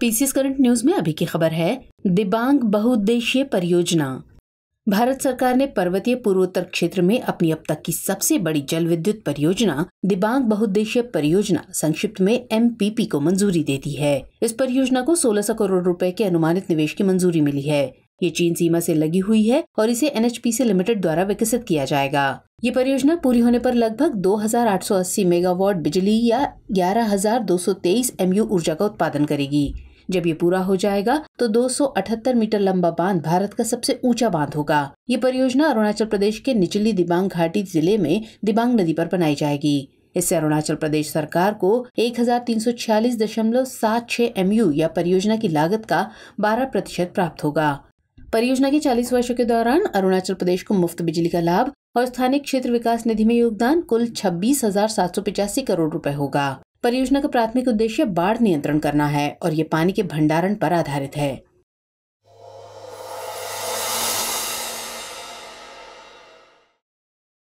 PCS current news में अभी की खबर है दिबांग बहुउद्देशीय परियोजना भारत सरकार ने पर्वतीय पूर्वोत्तर क्षेत्र में अपनी अब तक की सबसे बड़ी जल विद्युत परियोजना दिबांग बहुउद्देशीय परियोजना संक्षिप्त में पी को मंजूरी दे दी है इस परियोजना को सोलह सौ करोड़ रूपए के अनुमानित निवेश की मंजूरी मिली है ये चीन सीमा से लगी हुई है और इसे सी लिमिटेड द्वारा विकसित किया जाएगा ये परियोजना पूरी होने पर लगभग 2,880 मेगावाट बिजली या 11,223 एमयू ऊर्जा का उत्पादन करेगी जब ये पूरा हो जाएगा तो 278 मीटर लंबा बांध भारत का सबसे ऊंचा बांध होगा ये परियोजना अरुणाचल प्रदेश के निचली दिबांग घाटी जिले में दिबांग नदी पर बनाई जाएगी इससे अरुणाचल प्रदेश सरकार को एक एमयू या परियोजना की लागत का 12 प्रतिशत प्राप्त होगा परियोजना के 40 वर्षों के दौरान अरुणाचल प्रदेश को मुफ्त बिजली का लाभ और स्थानीय क्षेत्र विकास निधि में योगदान कुल छब्बीस हजार सात सौ पिचासी करोड़ रुपए होगा परियोजना का प्राथमिक उद्देश्य बाढ़ नियंत्रण करना है और ये पानी के भंडारण पर आधारित है